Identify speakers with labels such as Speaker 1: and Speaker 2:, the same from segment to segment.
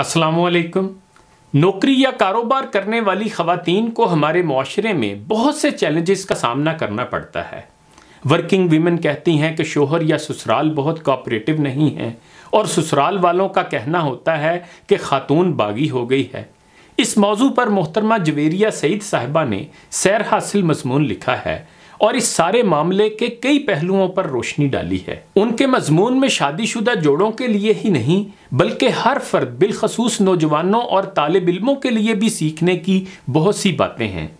Speaker 1: असलकम नौकरी या कारोबार करने वाली खातन को हमारे माशरे में बहुत से चैलेंजेस का सामना करना पड़ता है वर्किंग वीमेन कहती हैं कि शोहर या ससुराल बहुत कोऑपरेटिव नहीं हैं और ससुराल वालों का कहना होता है कि खातून बागी हो गई है इस मौजू पर मोहतरमा जवेरिया सईद साहिबा ने सैर हासिल मजमून लिखा है और इस सारे मामले के कई पहलुओं पर रोशनी डाली है उनके मजमून में शादीशुदा जोड़ों के लिए ही नहीं बल्कि हर फर्द बिलखसूस नौजवानों और तालब इलमों के लिए भी सीखने की बहुत सी बातें हैं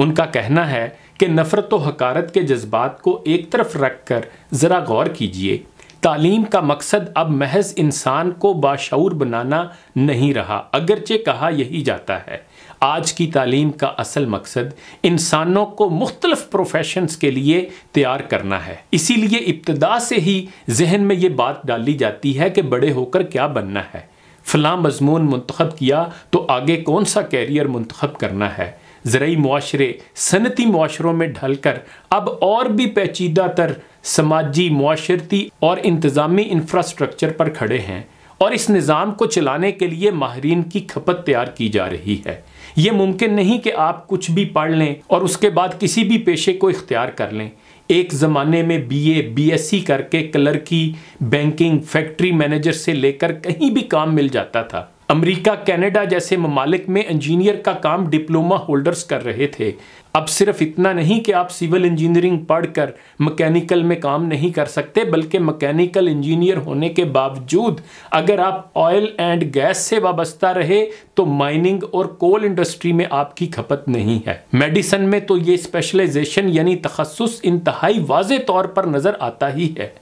Speaker 1: उनका कहना है कि नफ़रत व हकारत के जज्बात को एक तरफ रख कर ज़रा गौर कीजिए तालीम का मकसद अब महज इंसान को बाशूर बनाना नहीं रहा अगरचे कहा यही जाता है आज की तालीम का असल मकसद इंसानों को मुख्तलफ़ प्रोफेशंस के लिए तैयार करना है इसीलिए इब्तदा से ही जहन में ये बात डाली जाती है कि बड़े होकर क्या बनना है फला मजमून मंतखब किया तो आगे कौन सा कैरियर मंतखब करना है ज़रूरी माशरे सनती माशरों में ढल कर अब और भी पेचीदा तर समाजी माशरती और इंतज़ामी इंफ्रास्ट्रक्चर पर खड़े हैं और इस निज़ाम को चलाने के लिए माहरीन की खपत तैयार की जा रही है ये मुमकिन नहीं कि आप कुछ भी पढ़ लें और उसके बाद किसी भी पेशे को इख्तियार कर लें एक ज़माने में बीए, बीएससी करके क्लर्की बैंकिंग फैक्ट्री मैनेजर से लेकर कहीं भी काम मिल जाता था अमेरिका कनाडा जैसे ममालिक में इंजीनियर का काम डिप्लोमा होल्डर्स कर रहे थे अब सिर्फ इतना नहीं कि आप सिविल इंजीनियरिंग पढ़कर मैकेनिकल में काम नहीं कर सकते बल्कि मैकेनिकल इंजीनियर होने के बावजूद अगर आप ऑयल एंड गैस से वाबस्ता रहे तो माइनिंग और कोल इंडस्ट्री में आपकी खपत नहीं है मेडिसन में तो ये स्पेशलाइजेशन यानी तखसस इंतहाई वाज तौर पर नज़र आता ही है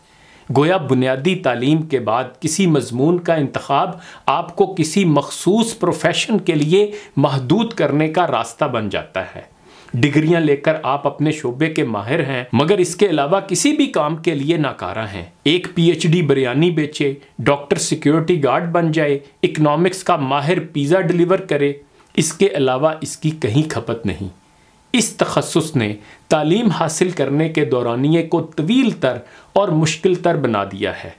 Speaker 1: गोया बुनियादी तालीम के बाद किसी मजमून का इंतखब आपको किसी मखसूस प्रोफेशन के लिए महदूद करने का रास्ता बन जाता है डिग्रियां लेकर आप अपने शोबे के माहिर हैं मगर इसके अलावा किसी भी काम के लिए नाकारा हैं एक पीएचडी बिरयानी बेचे डॉक्टर सिक्योरिटी गार्ड बन जाए इकोनॉमिक्स का माहिर पिज़्ज़ा डिलीवर करे इसके अलावा इसकी कहीं खपत नहीं इस तखसस ने तालीम हासिल करने के दौरानिए को तवील तर और मुश्किल तर बना दिया है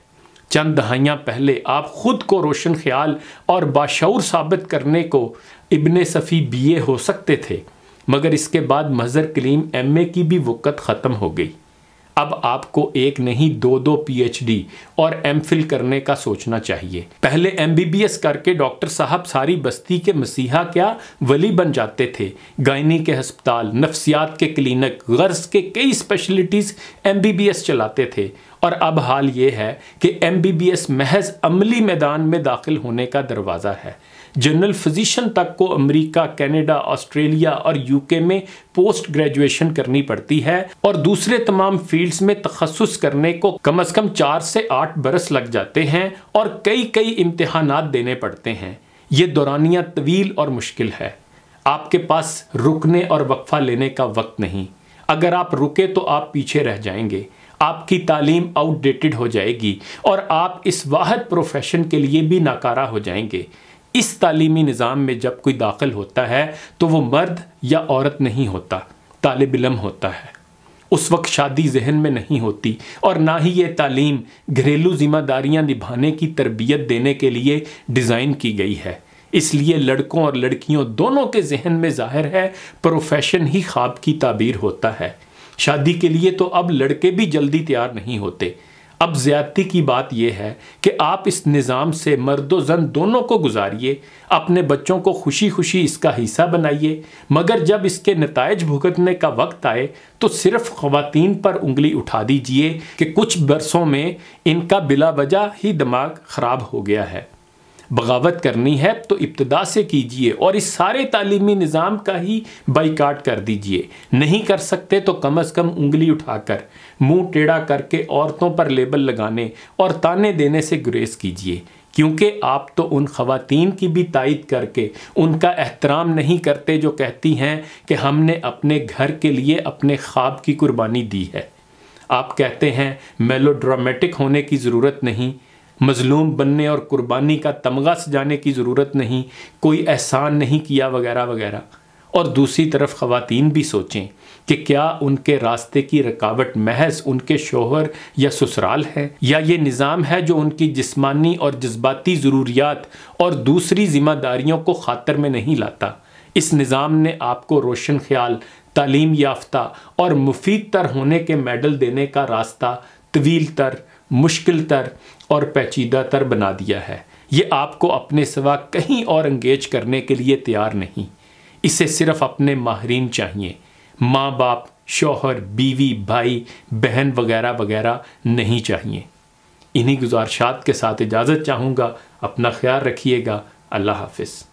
Speaker 1: चंद दहाइयाँ पहले आप ख़ुद को रोशन ख्याल और बाशूर साबित करने को इबन सफ़ी बी ए हो सकते थे मगर इसके बाद मज़र कलीम एम ए की भी वक़्त ख़त्म हो गई अब आपको एक नहीं दो दो पीएचडी और एमफिल करने का सोचना चाहिए पहले एमबीबीएस करके डॉक्टर साहब सारी बस्ती के मसीहा क्या वली बन जाते थे गायनी के अस्पताल नफ्सियात के क्लिनिक गर्ज के कई स्पेशलिटीज़ एमबीबीएस चलाते थे और अब हाल ये है कि एमबीबीएस महज अमली मैदान में दाखिल होने का दरवाज़ा है जनरल फिजिशियन तक को अमेरिका कनाडा ऑस्ट्रेलिया और यूके में पोस्ट ग्रेजुएशन करनी पड़ती है और दूसरे तमाम फील्ड्स में तखसस करने को कम अज़ कम चार से आठ बरस लग जाते हैं और कई कई इम्तहान देने पड़ते हैं ये दौरानिया तवील और मुश्किल है आपके पास रुकने और वक्फा लेने का वक्त नहीं अगर आप रुके तो आप पीछे रह जाएंगे आपकी तालीम आउटडेटेड हो जाएगी और आप इस वाहद प्रोफेशन के लिए भी नाकारा हो जाएंगे इस तालीमी निज़ाम में जब कोई दाखिल होता है तो वो मर्द या औरत नहीं होता तालब इलम होता है उस वक्त शादी जहन में नहीं होती और ना ही ये तालीम घरेलू जिम्मेदारियां निभाने की तरबियत देने के लिए डिज़ाइन की गई है इसलिए लड़कों और लड़कियों दोनों के जहन में जाहिर है प्रोफेशन ही ख्वाब की ताबीर होता है शादी के लिए तो अब लड़के भी जल्दी तैयार नहीं होते अब ज़्यादती की बात यह है कि आप इस निज़ाम से मर्द जन दोनों को गुजारिए अपने बच्चों को खुशी खुशी इसका हिस्सा बनाइए मगर जब इसके नतज भुगतने का वक्त आए तो सिर्फ ख़वातीन पर उंगली उठा दीजिए कि कुछ बरसों में इनका बिला वजह ही दिमाग ख़राब हो गया है बगावत करनी है तो इब्तदा से कीजिए और इस सारे तालीमी निज़ाम का ही बाइकाट कर दीजिए नहीं कर सकते तो कम अज़ कम उंगली उठाकर मुंह टेढ़ा करके औरतों पर लेबल लगाने और ताने देने से गुरेज कीजिए क्योंकि आप तो उन ख़वातीन की भी तायद करके उनका एहतराम नहीं करते जो कहती हैं कि हमने अपने घर के लिए अपने ख्वाब की कुर्बानी दी है आप कहते हैं मेलोड्रामेटिक होने की ज़रूरत नहीं मजलूम बनने और कुर्बानी का तमगा सजाने की ज़रूरत नहीं कोई एहसान नहीं किया वगैरह वगैरह और दूसरी तरफ ख़वातीन भी सोचें कि क्या उनके रास्ते की रकावट महज उनके शोहर या ससुराल है या ये निज़ाम है जो उनकी जिस्मानी और जज्बाती ज़रूरियात और दूसरी ज़िम्मेदारियों को खातर में नहीं लाता इस निज़ाम ने आपको रोशन ख्याल तालीम याफ्ता और मुफीद तर होने के मेडल देने का रास्ता तवील तर मुश्किल तर और पेचीदा तर बना दिया है ये आपको अपने सिवा कहीं और इंगेज करने के लिए तैयार नहीं इसे सिर्फ अपने माहरीन चाहिए माँ बाप शोहर बीवी भाई बहन वगैरह वगैरह नहीं चाहिए इन्हीं गुजारशात के साथ इजाज़त चाहूँगा अपना ख्याल रखिएगा अल्लाह हाफिज़